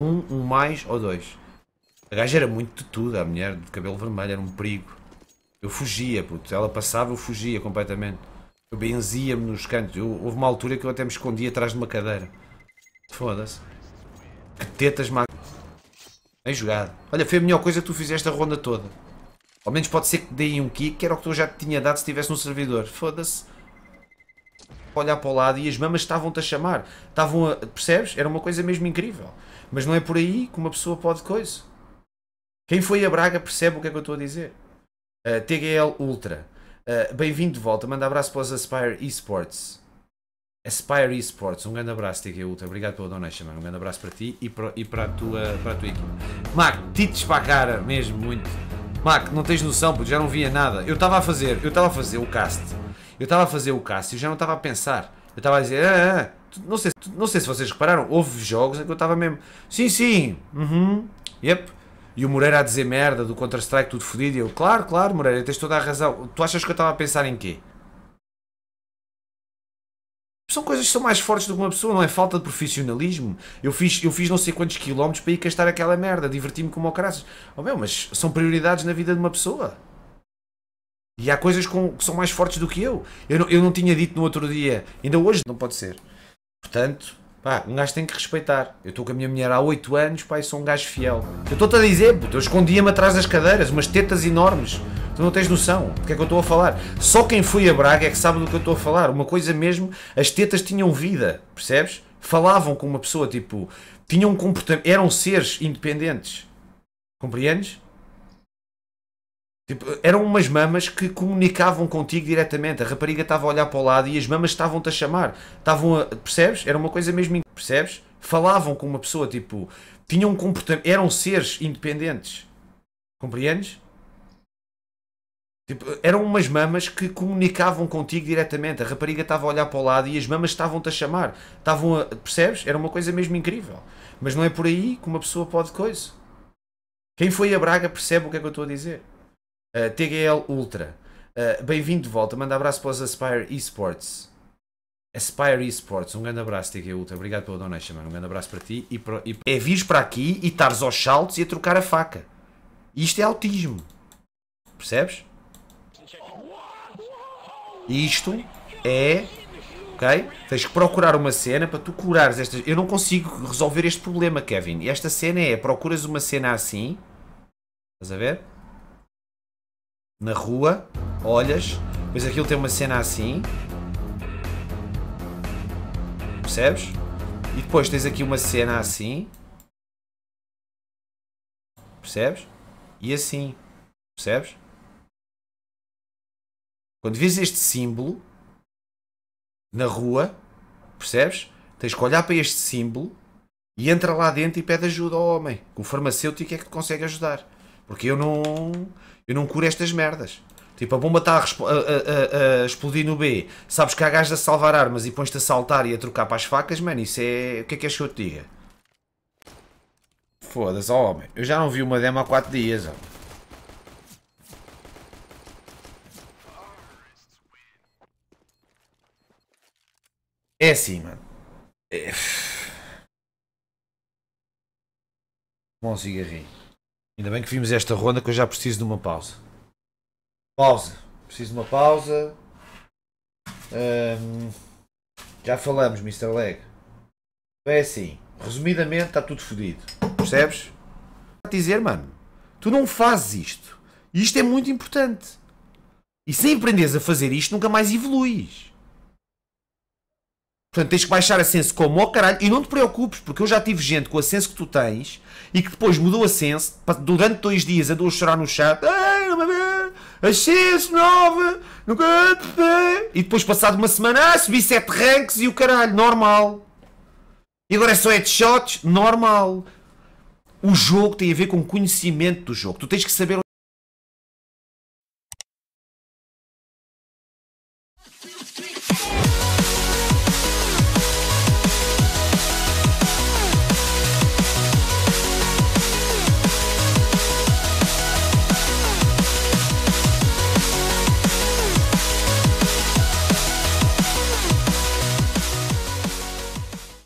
um, um mais ou dois. A gaja era muito de tudo, a mulher de cabelo vermelho, era um perigo. Eu fugia, puto. Ela passava, eu fugia completamente. Eu benzia-me nos cantos. Eu, houve uma altura que eu até me escondi atrás de uma cadeira. Foda-se. Que tetas má. Bem jogado. Olha, foi a melhor coisa que tu fizeste a ronda toda. Ao menos pode ser que deem um kick, que era o que eu já te tinha dado se estivesse no servidor. Foda-se para olhar para o lado e as mamas estavam-te a chamar. Estavam a, percebes? Era uma coisa mesmo incrível. Mas não é por aí que uma pessoa pode coisa. Quem foi a Braga percebe o que é que eu estou a dizer. Uh, TGL Ultra. Uh, Bem-vindo de volta. Manda abraço para os Aspire Esports. Aspire Esports. Um grande abraço, Tgl Ultra. Obrigado pela donation, mano. Um grande abraço para ti e para, e para, a, tua, para a tua equipa. Mac, tites para a cara. Mesmo, muito. Mac, não tens noção, porque já não via nada. Eu estava a fazer, eu estava a fazer o cast eu estava a fazer o Cássio e já não estava a pensar. Eu estava a dizer, ah, ah, ah não, sei, não sei se vocês repararam, houve jogos em que eu estava mesmo, sim, sim, uhum, yep. E o Moreira a dizer merda do Counter-Strike, tudo fodido. E eu, claro, claro, Moreira, tens toda a razão. Tu achas que eu estava a pensar em quê? São coisas que são mais fortes do que uma pessoa, não é falta de profissionalismo. Eu fiz, eu fiz não sei quantos quilómetros para ir castar aquela merda, diverti-me como o caraças. Oh meu, mas são prioridades na vida de uma pessoa. E há coisas com, que são mais fortes do que eu. Eu não, eu não tinha dito no outro dia, ainda hoje não pode ser. Portanto, pá, um gajo tem que respeitar. Eu estou com a minha mulher há 8 anos, pá, e sou um gajo fiel. Eu estou-te a dizer, puto, eu escondia-me atrás das cadeiras, umas tetas enormes. Tu não tens noção do que é que eu estou a falar. Só quem foi a Braga é que sabe do que eu estou a falar. Uma coisa mesmo, as tetas tinham vida, percebes? Falavam com uma pessoa, tipo, tinham um comportamento, eram seres independentes. Compreendes? Tipo, eram umas mamas que comunicavam contigo diretamente. A rapariga estava a olhar para o lado e as mamas estavam-te a chamar. Estavam a, Percebes? Era uma coisa mesmo. Percebes? Falavam com uma pessoa, tipo. Tinham um comportamento. Eram seres independentes. Compreendes? Tipo, eram umas mamas que comunicavam contigo diretamente. A rapariga estava a olhar para o lado e as mamas estavam-te a chamar. Estavam a, Percebes? Era uma coisa mesmo incrível. Mas não é por aí que uma pessoa pode coisa. Quem foi a Braga percebe o que é que eu estou a dizer. Uh, eh, TGL Ultra. Uh, Bem-vindo de volta. Manda abraço para os Aspire Esports. Aspire Esports. Um grande abraço, TGL Ultra. Obrigado pela donation, mano. Um grande abraço para ti. E para, e para... É vir para aqui e estares aos saltos e a trocar a faca. Isto é autismo. Percebes? Isto é. Ok? Tens que procurar uma cena para tu curares estas. Eu não consigo resolver este problema, Kevin. Esta cena é: procuras uma cena assim. Estás a ver? na rua, olhas, depois aquilo tem uma cena assim. Percebes? E depois tens aqui uma cena assim. Percebes? E assim. Percebes? Quando vês este símbolo na rua, percebes? Tens que olhar para este símbolo e entra lá dentro e pede ajuda ao homem. O farmacêutico é que te consegue ajudar. Porque eu não. Eu não curo estas merdas. Tipo, a bomba está a, a, a, a, explodir no B. Sabes que há gajos a salvar armas e pões-te a saltar e a trocar para as facas, mano, isso é. O que é que és que eu te diga? Foda-se, oh, homem. Eu já não vi uma demo há 4 dias, ó. Oh. É assim, mano. É... Bom cigarrinho. Ainda bem que vimos esta ronda que eu já preciso de uma pausa. Pausa. Preciso de uma pausa. já falamos, Mr. Leg. É assim. Resumidamente, está tudo fodido. Percebes? A dizer, mano, tu não fazes isto. E isto é muito importante. E se aprenderes a fazer isto, nunca mais evoluís. Portanto, tens que baixar a senso como ao caralho e não te preocupes, porque eu já tive gente com a senso que tu tens e que depois mudou a senso durante dois dias andou a chorar no chat, a sense nova, nunca e depois passado uma semana, ah, subi 7 ranks e o caralho, normal. E agora é só headshots, normal. O jogo tem a ver com o conhecimento do jogo. Tu tens que saber